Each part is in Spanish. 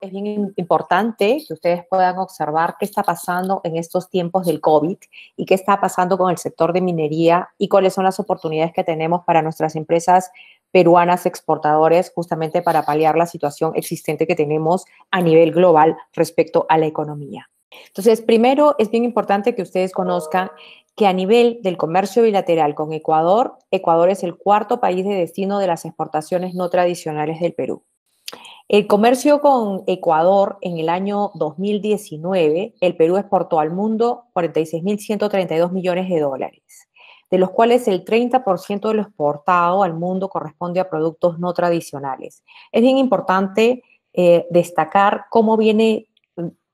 es bien importante que ustedes puedan observar qué está pasando en estos tiempos del COVID y qué está pasando con el sector de minería y cuáles son las oportunidades que tenemos para nuestras empresas peruanas exportadoras justamente para paliar la situación existente que tenemos a nivel global respecto a la economía. Entonces, primero es bien importante que ustedes conozcan que a nivel del comercio bilateral con Ecuador, Ecuador es el cuarto país de destino de las exportaciones no tradicionales del Perú. El comercio con Ecuador en el año 2019, el Perú exportó al mundo 46.132 millones de dólares, de los cuales el 30% de lo exportado al mundo corresponde a productos no tradicionales. Es bien importante eh, destacar cómo viene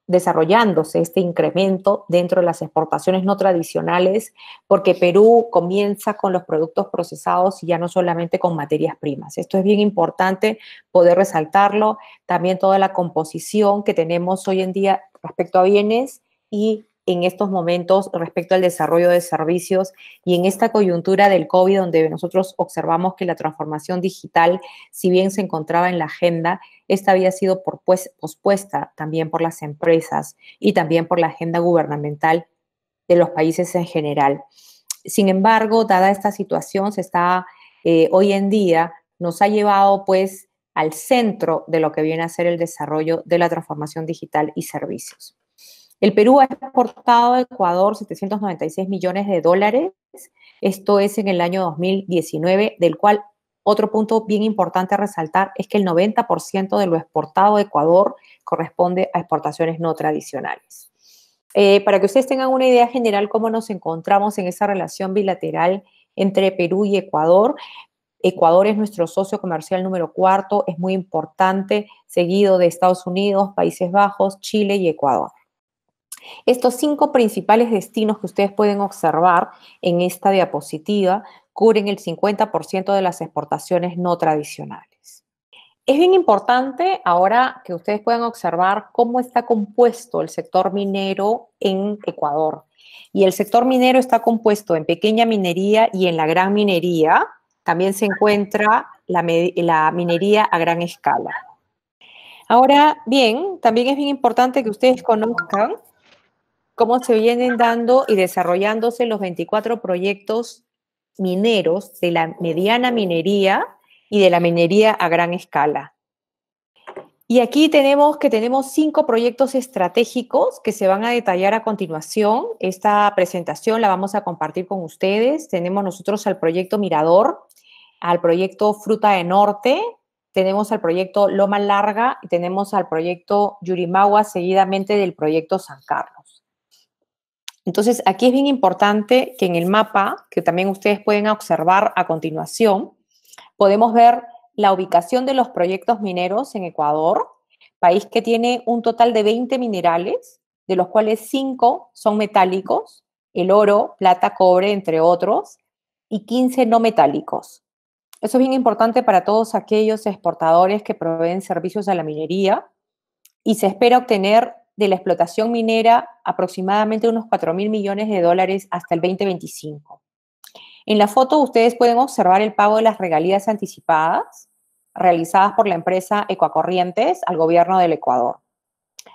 desarrollándose este incremento dentro de las exportaciones no tradicionales, porque Perú comienza con los productos procesados y ya no solamente con materias primas. Esto es bien importante poder resaltarlo. También toda la composición que tenemos hoy en día respecto a bienes y en estos momentos respecto al desarrollo de servicios y en esta coyuntura del COVID, donde nosotros observamos que la transformación digital, si bien se encontraba en la agenda, esta había sido pues, pospuesta también por las empresas y también por la agenda gubernamental de los países en general. Sin embargo, dada esta situación, se está eh, hoy en día, nos ha llevado pues al centro de lo que viene a ser el desarrollo de la transformación digital y servicios. El Perú ha exportado a Ecuador 796 millones de dólares, esto es en el año 2019, del cual otro punto bien importante a resaltar es que el 90% de lo exportado a Ecuador corresponde a exportaciones no tradicionales. Eh, para que ustedes tengan una idea general cómo nos encontramos en esa relación bilateral entre Perú y Ecuador, Ecuador es nuestro socio comercial número cuarto, es muy importante, seguido de Estados Unidos, Países Bajos, Chile y Ecuador. Estos cinco principales destinos que ustedes pueden observar en esta diapositiva cubren el 50% de las exportaciones no tradicionales. Es bien importante ahora que ustedes puedan observar cómo está compuesto el sector minero en Ecuador. Y el sector minero está compuesto en pequeña minería y en la gran minería. También se encuentra la, minería a gran escala. Ahora bien, también es bien importante que ustedes conozcan cómo se vienen dando y desarrollándose los 24 proyectos mineros de la mediana minería y de la minería a gran escala. Y aquí tenemos que tenemos cinco proyectos estratégicos que se van a detallar a continuación. Esta presentación la vamos a compartir con ustedes. Tenemos nosotros al proyecto Mirador, al proyecto Fruta de Norte, tenemos al proyecto Loma Larga y tenemos al proyecto Yurimagua seguidamente del proyecto San Carlos. Entonces, aquí es bien importante que en el mapa, que también ustedes pueden observar a continuación, podemos ver la ubicación de los proyectos mineros en Ecuador, país que tiene un total de 20 minerales, de los cuales 5 son metálicos, el oro, plata, cobre, entre otros, y 15 no metálicos. Eso es bien importante para todos aquellos exportadores que proveen servicios a la minería y se espera obtener de la explotación minera aproximadamente unos 4 mil millones de dólares hasta el 2025. En la foto ustedes pueden observar el pago de las regalías anticipadas realizadas por la empresa Ecoacorrientes al gobierno del Ecuador.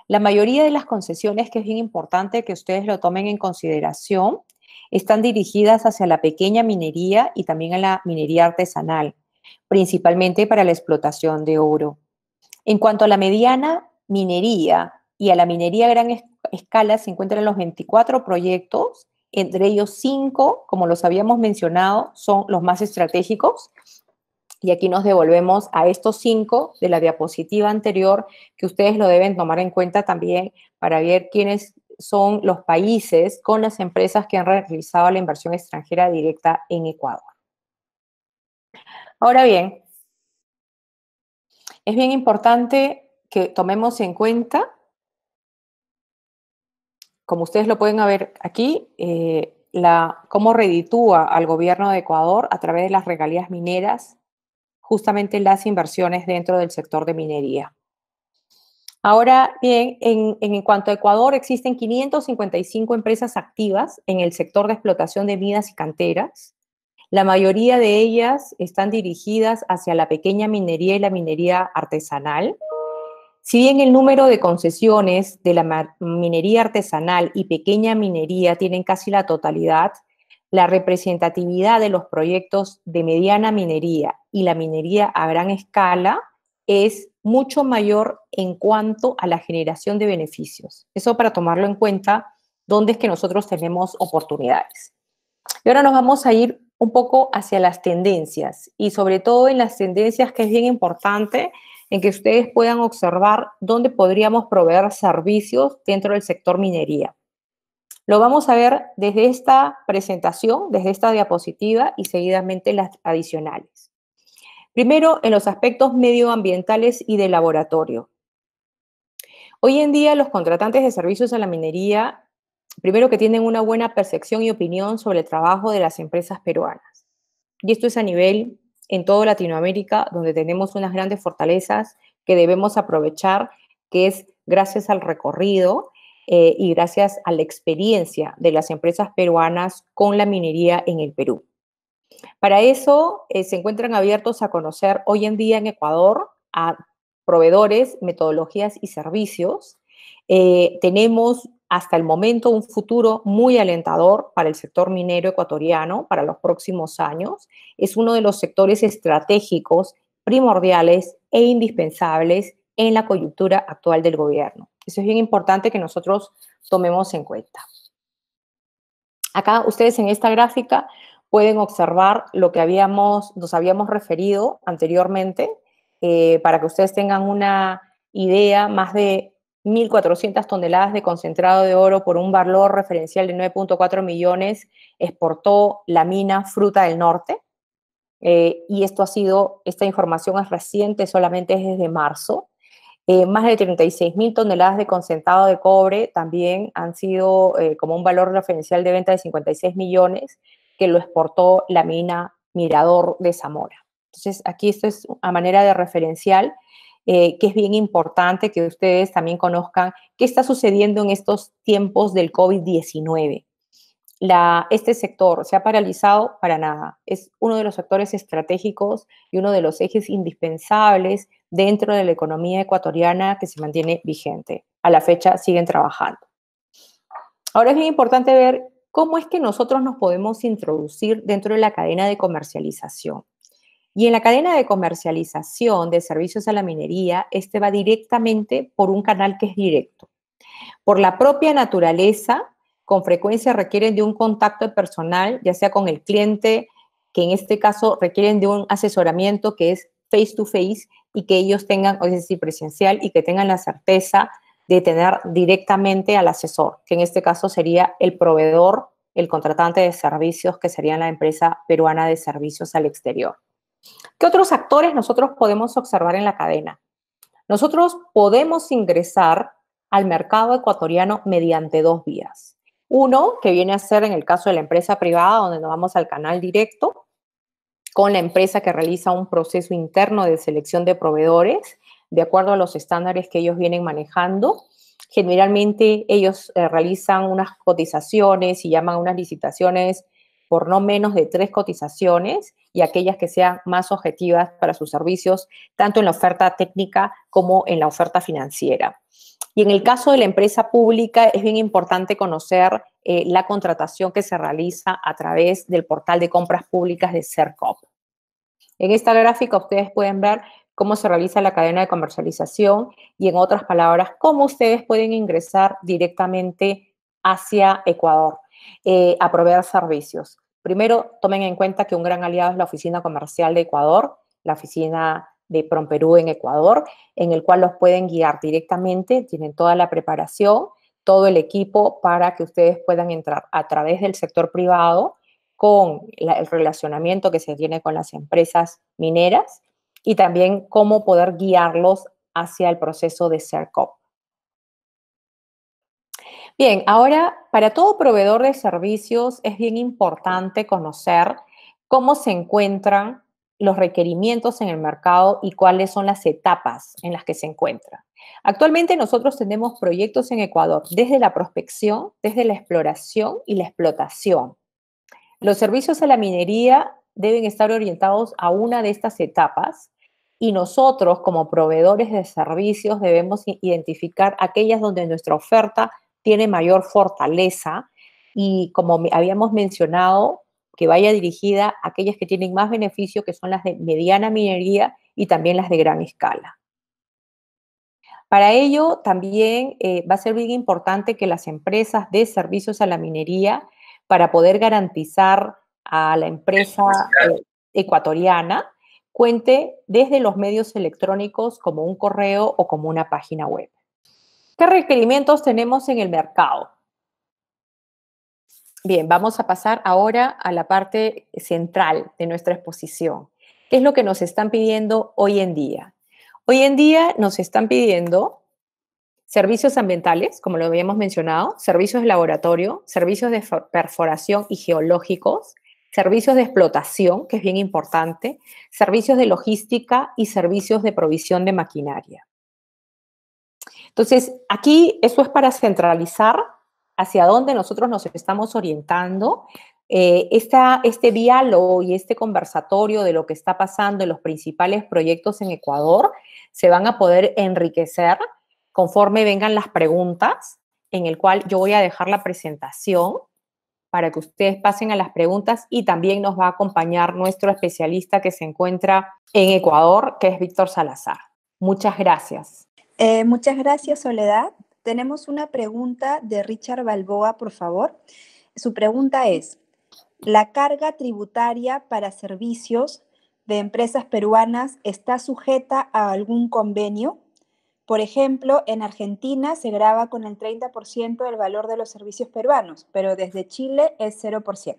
La mayoría de las concesiones, que es bien importante que ustedes lo tomen en consideración, están dirigidas hacia la pequeña minería y también a la minería artesanal, principalmente para la explotación de oro. En cuanto a la mediana minería, y a la minería a gran escala se encuentran los 24 proyectos, entre ellos 5, como los habíamos mencionado, son los más estratégicos. Y aquí nos devolvemos a estos 5 de la diapositiva anterior, que ustedes lo deben tomar en cuenta también para ver quiénes son los países con las empresas que han realizado la inversión extranjera directa en Ecuador. Ahora bien, es bien importante que tomemos en cuenta como ustedes lo pueden ver aquí, eh, cómo reditúa al gobierno de Ecuador a través de las regalías mineras justamente las inversiones dentro del sector de minería. Ahora bien, en, en, cuanto a Ecuador, existen 555 empresas activas en el sector de explotación de minas y canteras. La mayoría de ellas están dirigidas hacia la pequeña minería y la minería artesanal, si bien el número de concesiones de la minería artesanal y pequeña minería tienen casi la totalidad, la representatividad de los proyectos de mediana minería y la minería a gran escala es mucho mayor en cuanto a la generación de beneficios. Eso para tomarlo en cuenta, dónde es que nosotros tenemos oportunidades. Y ahora nos vamos a ir un poco hacia las tendencias y sobre todo en las tendencias que es bien importante en que ustedes puedan observar dónde podríamos proveer servicios dentro del sector minería. Lo vamos a ver desde esta presentación, desde esta diapositiva y seguidamente las adicionales. Primero, en los aspectos medioambientales y de laboratorio. Hoy en día los contratantes de servicios a la minería, primero que tienen una buena percepción y opinión sobre el trabajo de las empresas peruanas. Y esto es a nivel en toda Latinoamérica, donde tenemos unas grandes fortalezas que debemos aprovechar, que es gracias al recorrido eh, y gracias a la experiencia de las empresas peruanas con la minería en el Perú. Para eso eh, se encuentran abiertos a conocer hoy en día en Ecuador a proveedores, metodologías y servicios. Eh, tenemos hasta el momento un futuro muy alentador para el sector minero ecuatoriano para los próximos años. Es uno de los sectores estratégicos, primordiales e indispensables en la coyuntura actual del gobierno. Eso es bien importante que nosotros tomemos en cuenta. Acá ustedes en esta gráfica pueden observar lo que habíamos, nos habíamos referido anteriormente eh, para que ustedes tengan una idea más de 1.400 toneladas de concentrado de oro por un valor referencial de 9.4 millones, exportó la mina Fruta del Norte. Eh, y esto ha sido, esta información es reciente, solamente es desde marzo. Eh, más de 36.000 toneladas de concentrado de cobre también han sido eh, como un valor referencial de venta de 56 millones que lo exportó la mina Mirador de Zamora. Entonces, aquí esto es a manera de referencial. Eh, que es bien importante que ustedes también conozcan qué está sucediendo en estos tiempos del COVID-19. este sector se ha paralizado para nada. Es uno de los sectores estratégicos y uno de los ejes indispensables dentro de la economía ecuatoriana que se mantiene vigente. A la fecha siguen trabajando. Ahora es bien importante ver cómo es que nosotros nos podemos introducir dentro de la cadena de comercialización. Y en la cadena de comercialización de servicios a la minería, este va directamente por un canal que es directo. Por la propia naturaleza, con frecuencia requieren de un contacto personal, ya sea con el cliente, que en este caso requieren de un asesoramiento que es face to face y que ellos tengan, o es decir, presencial y que tengan la certeza de tener directamente al asesor, que en este caso sería el proveedor, el contratante de servicios, que sería la empresa peruana de servicios al exterior. ¿Qué otros actores nosotros podemos observar en la cadena? Nosotros podemos ingresar al mercado ecuatoriano mediante dos vías. Uno, que viene a ser en el caso de la empresa privada, donde nos vamos al canal directo, con la empresa que realiza un proceso interno de selección de proveedores, de acuerdo a los estándares que ellos vienen manejando. Generalmente ellos eh, realizan unas cotizaciones y llaman unas licitaciones por no menos de tres cotizaciones y aquellas que sean más objetivas para sus servicios, tanto en la oferta técnica como en la oferta financiera. Y en el caso de la empresa pública es bien importante conocer eh, la contratación que se realiza a través del portal de compras públicas de CERCOP. En esta gráfica ustedes pueden ver cómo se realiza la cadena de comercialización y en otras palabras, cómo ustedes pueden ingresar directamente hacia Ecuador. Eh, a proveer servicios. Primero, tomen en cuenta que un gran aliado es la Oficina Comercial de Ecuador, la Oficina de Promperú en Ecuador, en el cual los pueden guiar directamente, tienen toda la preparación, todo el equipo para que ustedes puedan entrar a través del sector privado con el relacionamiento que se tiene con las empresas mineras y también cómo poder guiarlos hacia el proceso de CERCOP. Bien, ahora para todo proveedor de servicios es bien importante conocer cómo se encuentran los requerimientos en el mercado y cuáles son las etapas en las que se encuentran. Actualmente nosotros tenemos proyectos en Ecuador desde la prospección, desde la exploración y la explotación. Los servicios a la minería deben estar orientados a una de estas etapas y nosotros como proveedores de servicios debemos identificar aquellas donde nuestra oferta tiene mayor fortaleza y como habíamos mencionado, que vaya dirigida a aquellas que tienen más beneficio, que son las de mediana minería y también las de gran escala. Para ello, también eh, va a ser bien importante que las empresas de servicios a la minería, para poder garantizar a la empresa eh, ecuatoriana, cuente desde los medios electrónicos como un correo o como una página web. ¿Qué requerimientos tenemos en el mercado? Bien, vamos a pasar ahora a la parte central de nuestra exposición. ¿Qué es lo que nos están pidiendo hoy en día? Hoy en día nos están pidiendo servicios ambientales, como lo habíamos mencionado, servicios de laboratorio, servicios de perforación y geológicos, servicios de explotación, que es bien importante, servicios de logística y servicios de provisión de maquinaria. Entonces, aquí eso es para centralizar hacia dónde nosotros nos estamos orientando. Eh, este diálogo y este conversatorio de lo que está pasando en los principales proyectos en Ecuador se van a poder enriquecer conforme vengan las preguntas, en el cual yo voy a dejar la presentación para que ustedes pasen a las preguntas y también nos va a acompañar nuestro especialista que se encuentra en Ecuador, que es Víctor Salazar. Muchas gracias. Eh, muchas gracias, Soledad. Tenemos una pregunta de Richard Balboa, por favor. Su pregunta es, ¿la carga tributaria para servicios de empresas peruanas está sujeta a algún convenio? Por ejemplo, en Argentina se graba con el 30% del valor de los servicios peruanos, pero desde Chile es 0%.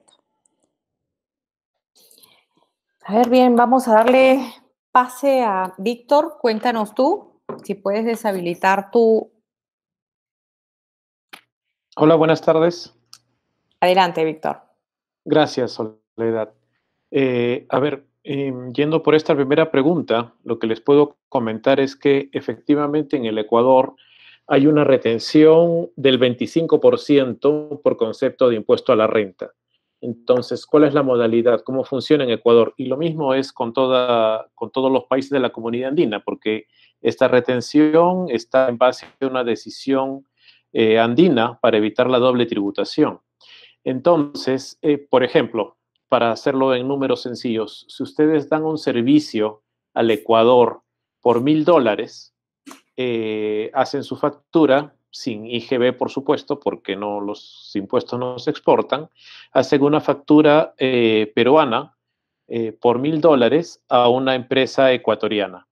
A ver, bien, vamos a darle pase a Víctor. Cuéntanos tú si puedes deshabilitar tu... Hola, buenas tardes. Adelante, Víctor. Gracias, Soledad. Eh, a ver, em, yendo por esta primera pregunta, lo que les puedo comentar es que efectivamente en el Ecuador hay una retención del 25% por concepto de impuesto a la renta. Entonces, ¿cuál es la modalidad? ¿Cómo funciona en Ecuador? Y lo mismo es con, toda, con todos los países de la comunidad andina, porque esta retención está en base a una decisión eh, andina para evitar la doble tributación. Entonces, eh, por ejemplo, para hacerlo en números sencillos, si ustedes dan un servicio al Ecuador por mil dólares, eh, hacen su factura sin IGB, por supuesto, porque no, los impuestos no se exportan, hacen una factura peruana por mil dólares a una empresa ecuatoriana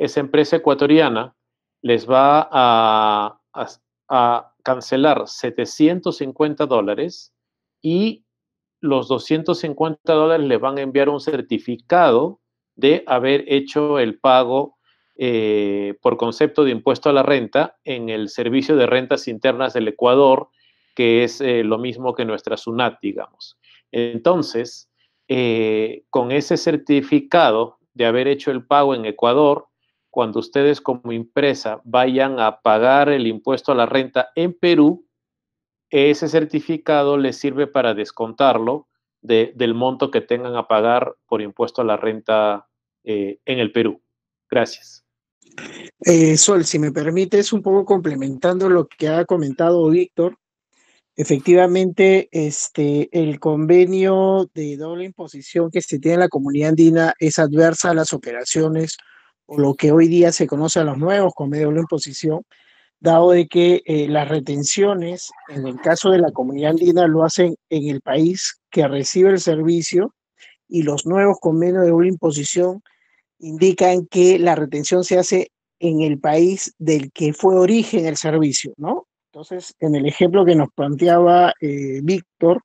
esa empresa ecuatoriana les va a, cancelar 750 dólares y los 250 dólares les van a enviar un certificado de haber hecho el pago eh, por concepto de impuesto a la renta en el Servicio de Rentas Internas del Ecuador, que es eh, lo mismo que nuestra SUNAT, digamos. Entonces, eh, con ese certificado de haber hecho el pago en Ecuador, cuando ustedes como empresa vayan a pagar el impuesto a la renta en Perú, ese certificado les sirve para descontarlo del monto que tengan a pagar por impuesto a la renta eh, en el Perú. Gracias. Eh, Sol, si me permites, un poco complementando lo que ha comentado Víctor, efectivamente, este, el convenio de doble imposición que se tiene en la comunidad andina es adversa a las operaciones o lo que hoy día se conoce a los nuevos con medio de imposición, dado de que eh, las retenciones, en el caso de la comunidad andina, lo hacen en el país que recibe el servicio y los nuevos convenios de doble imposición indican que la retención se hace en el país del que fue origen el servicio, ¿no? Entonces, en el ejemplo que nos planteaba eh, Víctor,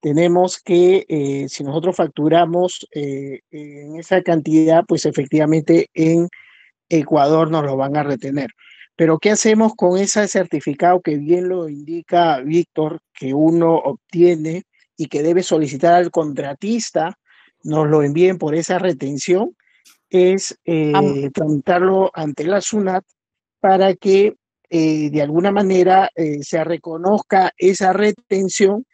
tenemos que, eh, si nosotros facturamos eh, en esa cantidad, pues efectivamente en Ecuador nos lo van a retener. Pero ¿qué hacemos con ese certificado que bien lo indica Víctor, que uno obtiene y que debe solicitar al contratista, nos lo envíen por esa retención? Es eh, tramitarlo ante la SUNAT para que eh, de alguna manera se reconozca esa retención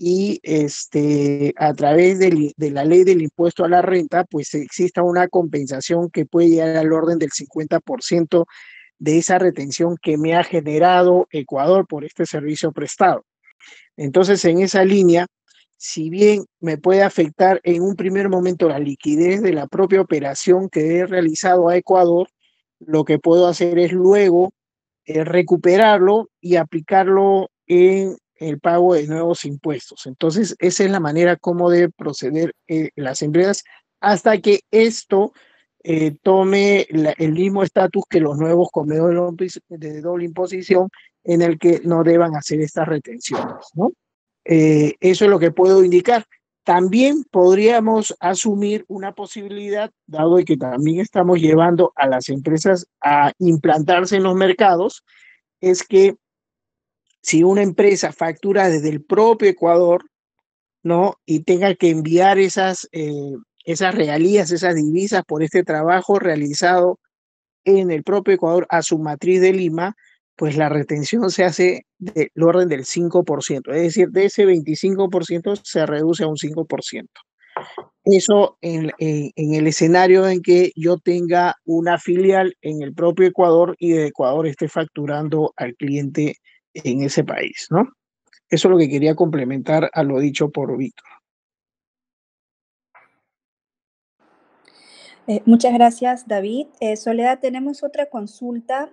y este, a través de la ley del impuesto a la renta, pues exista una compensación que puede llegar al orden del 50% de esa retención que me ha generado Ecuador por este servicio prestado. Entonces, en esa línea, si bien me puede afectar en un primer momento la liquidez de la propia operación que he realizado a Ecuador, lo que puedo hacer es luego eh, recuperarlo y aplicarlo en el pago de nuevos impuestos. Entonces, esa es la manera como de proceder eh, las empresas hasta que esto eh, tome el mismo estatus que los nuevos comedores de doble imposición en el que no deban hacer estas retenciones. Eh, eso es lo que puedo indicar. También podríamos asumir una posibilidad, dado que también estamos llevando a las empresas a implantarse en los mercados, es que si una empresa factura desde el propio Ecuador, ¿no? Y tenga que enviar esas, realías, eh, esas esas divisas por este trabajo realizado en el propio Ecuador a su matriz de Lima, pues la retención se hace del orden del 5%, es decir, de ese 25% se reduce a un 5%. Eso en, en, el escenario en que yo tenga una filial en el propio Ecuador y de Ecuador esté facturando al cliente en ese país, ¿no? Eso es lo que quería complementar a lo dicho por Víctor. Eh, muchas gracias, David. Eh, Soledad, tenemos otra consulta.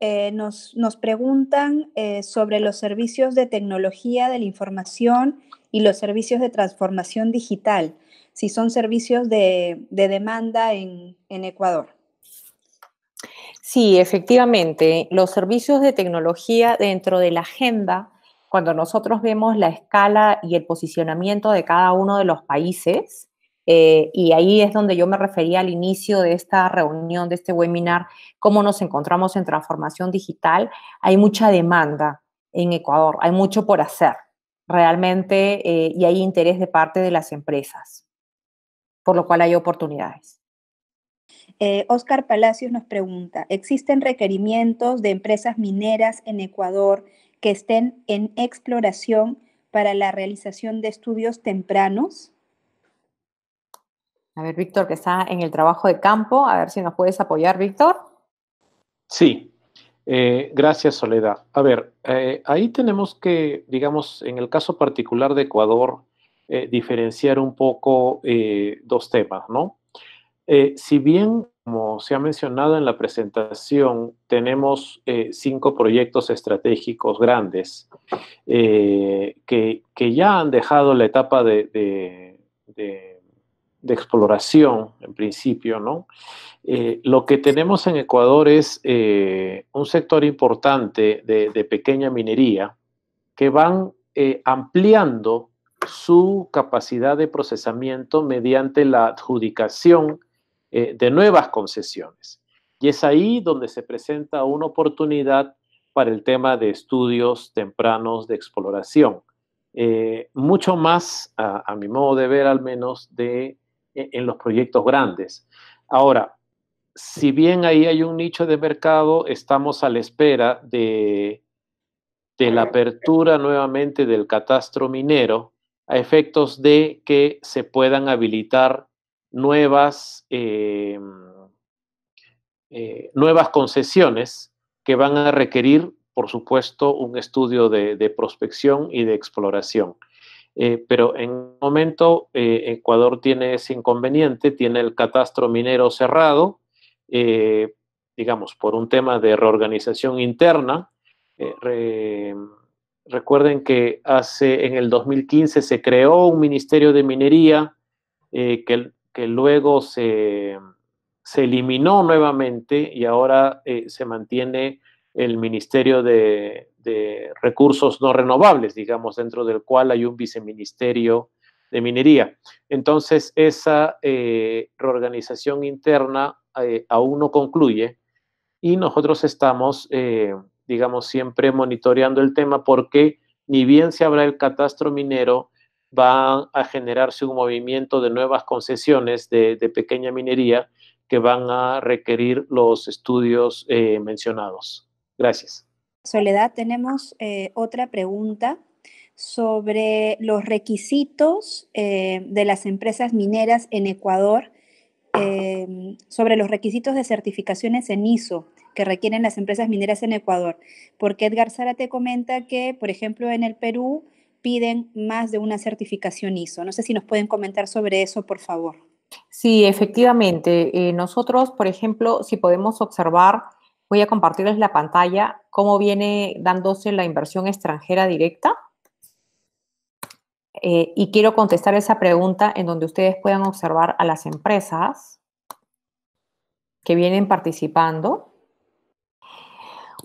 Eh, nos, nos, preguntan sobre los servicios de tecnología de la información y los servicios de transformación digital, si son servicios de, demanda en, en Ecuador. Sí, efectivamente, los servicios de tecnología dentro de la agenda, cuando nosotros vemos la escala y el posicionamiento de cada uno de los países, eh, y ahí es donde yo me refería al inicio de esta reunión, de este webinar, cómo nos encontramos en transformación digital, hay mucha demanda en Ecuador, hay mucho por hacer realmente eh, y hay interés de parte de las empresas, por lo cual hay oportunidades. Oscar eh, Palacios nos pregunta, ¿existen requerimientos de empresas mineras en Ecuador que estén en exploración para la realización de estudios tempranos? A ver, Víctor, que está en el trabajo de campo, a ver si nos puedes apoyar, Víctor. Sí, eh, gracias, Soledad. A ver, eh, ahí tenemos que, digamos, en el caso particular de Ecuador, diferenciar un poco dos temas, ¿no? Eh, si bien, como se ha mencionado en la presentación, tenemos eh, cinco proyectos estratégicos grandes eh, que, ya han dejado la etapa de, de exploración, en principio, ¿no? lo que tenemos en Ecuador es un sector importante de, pequeña minería que van ampliando su capacidad de procesamiento mediante la adjudicación eh, de nuevas concesiones. Y es ahí donde se presenta una oportunidad para el tema de estudios tempranos de exploración, eh, mucho más, a, mi modo de ver al menos, de, e, en los proyectos grandes. Ahora, si bien ahí hay un nicho de mercado, estamos a la espera de, de la apertura nuevamente del catastro minero a efectos de que se puedan habilitar nuevas, eh, eh, nuevas concesiones que van a requerir, por supuesto, un estudio de, prospección y de exploración. Eh, pero en momento Ecuador tiene ese inconveniente, tiene el catastro minero cerrado, digamos, por un tema de reorganización interna. recuerden que hace en el 2015 se creó un ministerio de minería eh, que que luego se, se eliminó nuevamente y ahora eh, se mantiene el Ministerio de, Recursos No Renovables, digamos, dentro del cual hay un viceministerio de minería. Entonces, esa eh, reorganización interna eh, aún no concluye y nosotros estamos, digamos, siempre monitoreando el tema porque ni bien se abra el catastro minero, va a generarse un movimiento de nuevas concesiones de, pequeña minería que van a requerir los estudios eh, mencionados. Gracias. Soledad, tenemos eh, otra pregunta sobre los requisitos eh, de las empresas mineras en Ecuador, sobre los requisitos de certificaciones en ISO que requieren las empresas mineras en Ecuador, porque Edgar te comenta que, por ejemplo, en el Perú, piden más de una certificación ISO. No sé si nos pueden comentar sobre eso, por favor. Sí, efectivamente. Eh, nosotros, por ejemplo, si podemos observar, voy a compartirles la pantalla, cómo viene dándose la inversión extranjera directa. Eh, y quiero contestar esa pregunta en donde ustedes puedan observar a las empresas que vienen participando.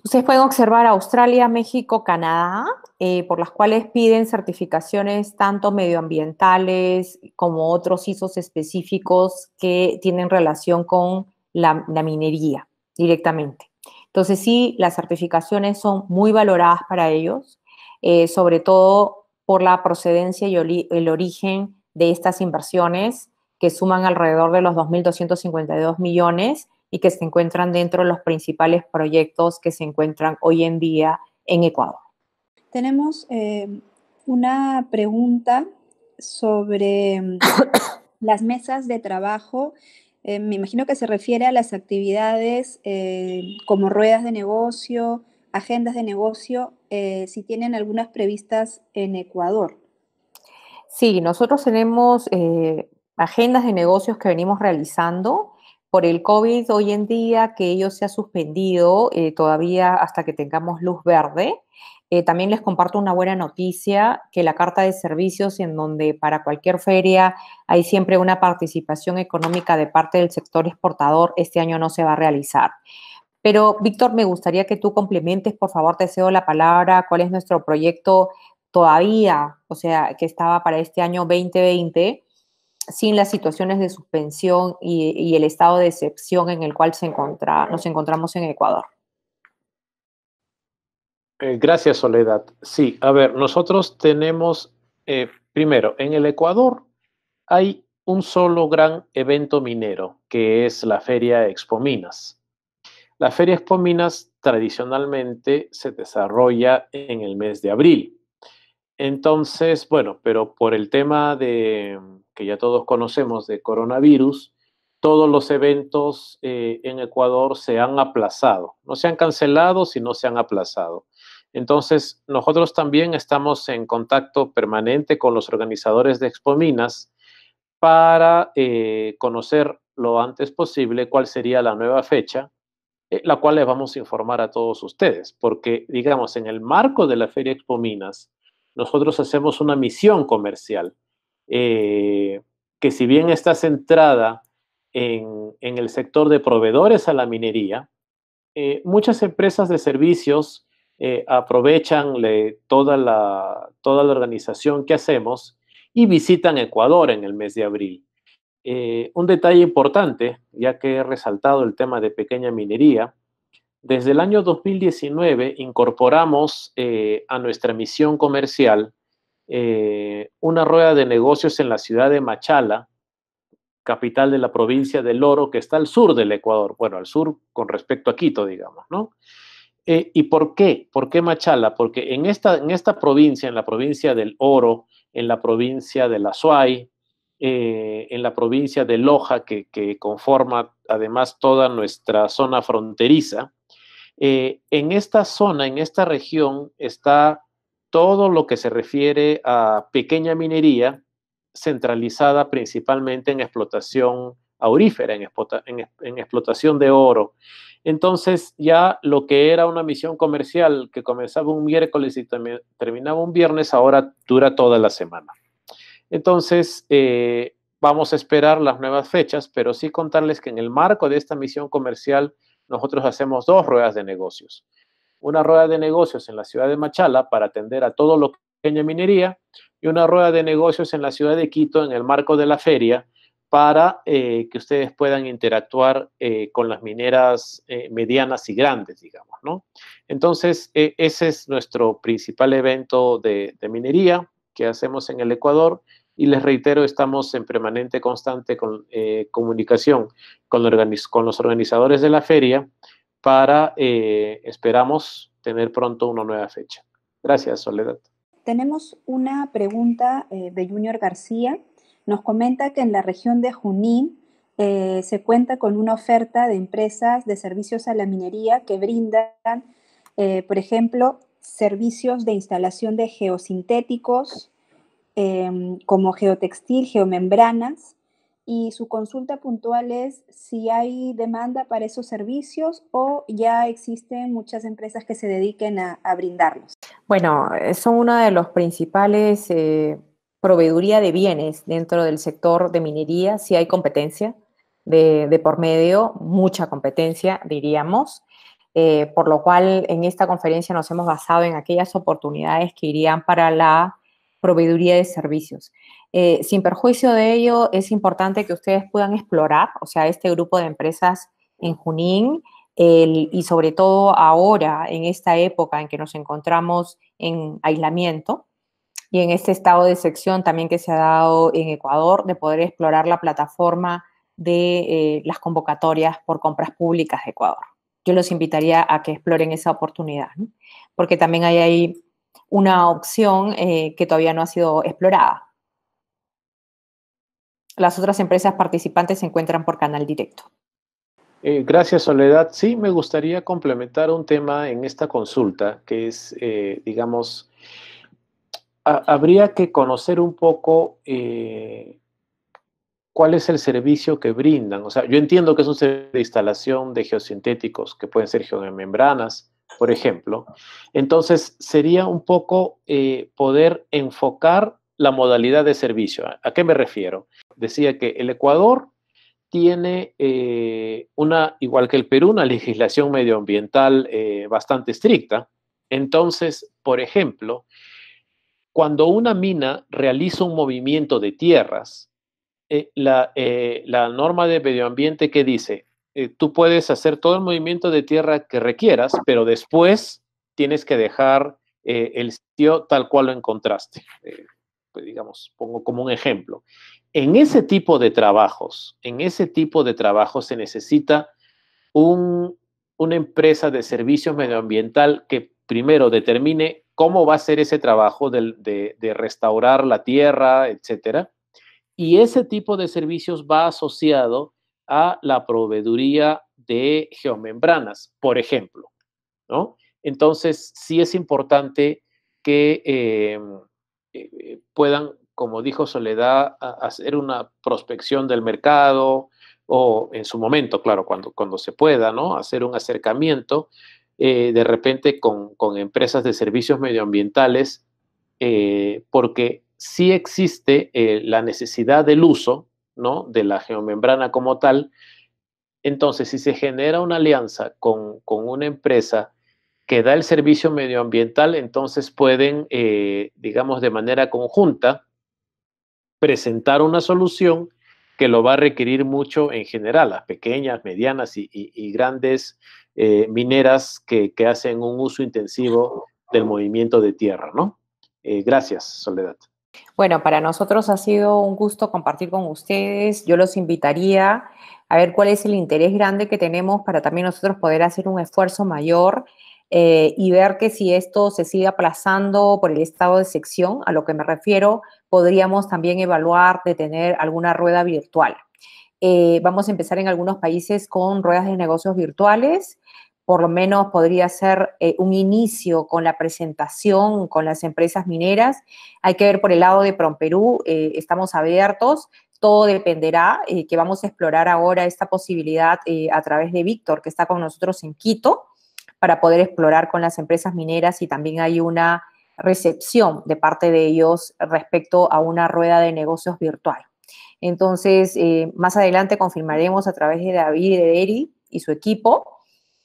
Ustedes pueden observar Australia, México, Canadá, eh, por las cuales piden certificaciones tanto medioambientales como otros ISOs específicos que tienen relación con la, minería directamente. Entonces sí, las certificaciones son muy valoradas para ellos, eh, sobre todo por la procedencia y el origen de estas inversiones que suman alrededor de los 2.252 millones y que se encuentran dentro de los principales proyectos que se encuentran hoy en día en Ecuador. Tenemos eh, una pregunta sobre mm, las mesas de trabajo. Eh, me imagino que se refiere a las actividades eh, como ruedas de negocio, agendas de negocio, si tienen algunas previstas en Ecuador. Sí, nosotros tenemos agendas de negocios que venimos realizando por el COVID hoy en día que ello se ha suspendido eh, todavía hasta que tengamos luz verde. Eh, también les comparto una buena noticia, que la carta de servicios, en donde para cualquier feria hay siempre una participación económica de parte del sector exportador, este año no se va a realizar. Pero, Víctor, me gustaría que tú complementes, por favor, te cedo la palabra, cuál es nuestro proyecto todavía, o sea, que estaba para este año 2020 sin las situaciones de suspensión y, el estado de excepción en el cual se nos encontramos en Ecuador. Eh, gracias, Soledad. Sí, a ver, nosotros tenemos, eh, primero, en el Ecuador hay un solo gran evento minero, que es la Feria Expo Minas. La Feria Expo Minas tradicionalmente se desarrolla en el mes de abril. Entonces, bueno, pero por el tema de mm, que ya todos conocemos de coronavirus, todos los eventos eh, en Ecuador se han aplazado. No se han cancelado, sino se han aplazado. Entonces, nosotros también estamos en contacto permanente con los organizadores de Expo Minas para eh, conocer lo antes posible cuál sería la nueva fecha, eh, la cual les vamos a informar a todos ustedes, porque, digamos, en el marco de la Feria minas, nosotros hacemos una misión comercial, eh, que si bien está centrada en, el sector de proveedores a la minería, eh, muchas empresas de servicios eh, aprovechan toda, la, toda la organización que hacemos y visitan Ecuador en el mes de abril. un detalle importante, ya que he resaltado el tema de pequeña minería, desde el año 2019 incorporamos eh, a nuestra misión comercial eh, una rueda de negocios en la ciudad de Machala, capital de la provincia del Oro, que está al sur del Ecuador, bueno, al sur con respecto a Quito, digamos, ¿no? Eh, ¿Y por qué? ¿Por qué Machala? Porque en esta, en esta provincia, en la provincia del Oro, en la provincia de La Suay, en la provincia de Loja, que, conforma además toda nuestra zona fronteriza, eh, en esta zona, en esta región, está todo lo que se refiere a pequeña minería centralizada principalmente en explotación aurífera, en, explotación de oro. Entonces ya lo que era una misión comercial que comenzaba un miércoles y terminaba un viernes, ahora dura toda la semana. Entonces eh, vamos a esperar las nuevas fechas, pero sí contarles que en el marco de esta misión comercial, nosotros hacemos dos ruedas de negocios. Una rueda de negocios en la ciudad de Machala para atender a todo lo que pequeña minería y una rueda de negocios en la ciudad de Quito en el marco de la feria para eh, que ustedes puedan interactuar eh, con las mineras eh, medianas y grandes, digamos, ¿no? Entonces, ese es nuestro principal evento de, minería que hacemos en el Ecuador y les reitero, estamos en permanente, constante con, eh, comunicación con, los organizadores de la feria para, eh, esperamos, tener pronto una nueva fecha. Gracias, Soledad. Tenemos una pregunta eh, de Junior García. Nos comenta que en la región de Junín se cuenta con una oferta de empresas de servicios a la minería que brindan, por ejemplo, servicios de instalación de geosintéticos, Em, como geotextil, geomembranas, y su consulta puntual es si hay demanda para esos servicios o ya existen muchas empresas que se dediquen a, brindarlos. Bueno, eh, son una de los principales eh, proveeduría de bienes dentro del sector de minería, si hay competencia de, por medio, mucha competencia, diríamos. Eh, por lo cual en esta conferencia nos hemos basado en aquellas oportunidades que irían para la proveeduría de servicios. Eh, sin perjuicio de ello, es importante que ustedes puedan explorar, o sea, este grupo de empresas en Junín y sobre todo ahora, en esta época en que nos encontramos en aislamiento y en este estado de sección también que se ha dado en Ecuador, de poder explorar la plataforma de eh, las convocatorias por compras públicas de Ecuador. Yo los invitaría a que exploren esa oportunidad, porque también hay ahí una opción eh, que todavía no ha sido explorada. Las otras empresas participantes se encuentran por canal directo. Eh, gracias, Soledad. Sí, me gustaría complementar un tema en esta consulta, que es, eh, digamos, habría que conocer un poco cuál es el servicio que brindan. O sea, yo entiendo que es un servicio de instalación de geosintéticos, que pueden ser geomembranas, por ejemplo. Entonces, sería un poco eh, poder enfocar la modalidad de servicio. ¿A qué me refiero? Decía que el Ecuador tiene eh, una, igual que el Perú, una legislación medioambiental eh, bastante estricta. Entonces, por ejemplo, cuando una mina realiza un movimiento de tierras, la, la norma de medio ambiente que dice eh, tú puedes hacer todo el movimiento de tierra que requieras, pero después tienes que dejar eh, el sitio tal cual lo encontraste. Eh, pues digamos, pongo como un ejemplo. En ese tipo de trabajos, en ese tipo de trabajos se necesita una empresa de servicio medioambiental que primero determine cómo va a ser ese trabajo de, de restaurar la tierra, etcétera. Y ese tipo de servicios va asociado a la proveeduría de geomembranas, por ejemplo. ¿no? Entonces, sí es importante que em, eh, puedan, como dijo Soledad, hacer una prospección del mercado o en su momento, claro, cuando, cuando se pueda, ¿no? Hacer un acercamiento eh, de repente con, empresas de servicios medioambientales, eh, porque sí existe la necesidad del uso de la geomembrana como tal. Entonces, si se genera una alianza con, una empresa que da el servicio medioambiental, entonces pueden, eh, digamos, de manera conjunta, presentar una solución que lo va a requerir mucho en general, las pequeñas, medianas y, grandes eh, mineras que, hacen un uso intensivo del movimiento de tierra, ¿no? Eh, gracias, Soledad. Bueno, para nosotros ha sido un gusto compartir con ustedes. Yo los invitaría a ver cuál es el interés grande que tenemos para también nosotros poder hacer un esfuerzo mayor eh, y ver que si esto se sigue aplazando por el estado de sección, a lo que me refiero, podríamos también evaluar de tener alguna rueda virtual. Eh, vamos a empezar en algunos países con ruedas de negocios virtuales por lo menos podría ser eh, un inicio con la presentación con las empresas mineras. Hay que ver por el lado de PromPerú, eh, estamos abiertos, todo dependerá, eh, que vamos a explorar ahora esta posibilidad a través de Víctor, que está con nosotros en Quito, para poder explorar con las empresas mineras y también hay una recepción de parte de ellos respecto a una rueda de negocios virtual. Entonces, más adelante confirmaremos a través de David de Eri y su equipo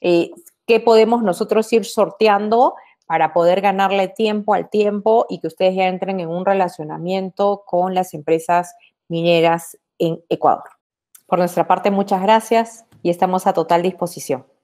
eh, qué podemos nosotros ir sorteando para poder ganarle tiempo al tiempo y que ustedes ya entren en un relacionamiento con las empresas mineras en Ecuador. Por nuestra parte, muchas gracias y estamos a total disposición.